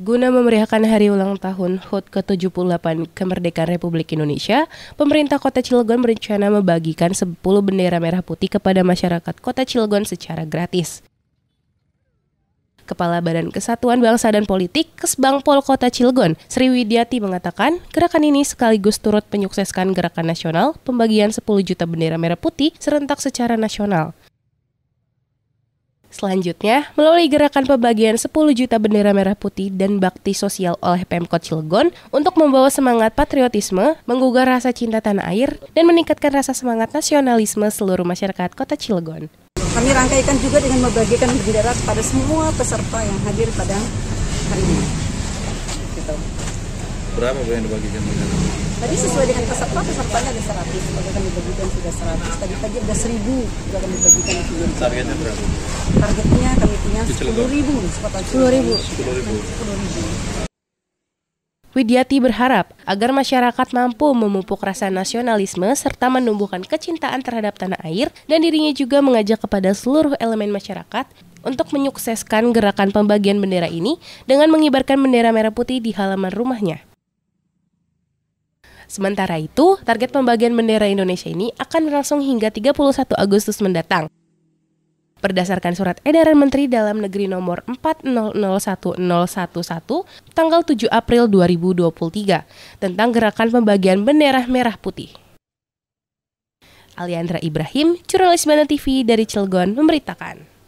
Guna memeriahkan hari ulang tahun HUT ke-78 kemerdekaan Republik Indonesia, pemerintah Kota Cilegon berencana membagikan 10 bendera merah putih kepada masyarakat Kota Cilegon secara gratis. Kepala Badan Kesatuan Bangsa dan Politik Kesbangpol Kota Cilegon, Sri Widyati mengatakan, gerakan ini sekaligus turut menyukseskan gerakan nasional pembagian 10 juta bendera merah putih serentak secara nasional. Selanjutnya, melalui gerakan pembagian 10 juta bendera merah putih dan bakti sosial oleh Pemkot Cilegon untuk membawa semangat patriotisme, menggugah rasa cinta tanah air, dan meningkatkan rasa semangat nasionalisme seluruh masyarakat kota Cilegon. Kami rangkaikan juga dengan membagikan bendera kepada semua peserta yang hadir pada hari ini. Gitu. Berapa yang dibagikan bendera? Tadi sesuai dengan peserta, pesertanya ada 100, kalau kami bagikan sudah 100. Tadi pagi ada 1000, sudah kami bagikan di sini. Targetnya berapa? Targetnya kami punya 10 ribu, 10 ribu. 10 ribu. 10 ribu. Widiati berharap agar masyarakat mampu memupuk rasa nasionalisme serta menumbuhkan kecintaan terhadap tanah air dan dirinya juga mengajak kepada seluruh elemen masyarakat untuk menyukseskan gerakan pembagian bendera ini dengan mengibarkan bendera merah putih di halaman rumahnya. Sementara itu, target pembagian bendera Indonesia ini akan berlangsung hingga 31 Agustus mendatang. Berdasarkan surat edaran Menteri Dalam Negeri nomor 4001011 tanggal 7 April 2023 tentang gerakan pembagian bendera merah putih. Aliandra Ibrahim, Jurnalis Bana TV dari Cilegon memberitakan.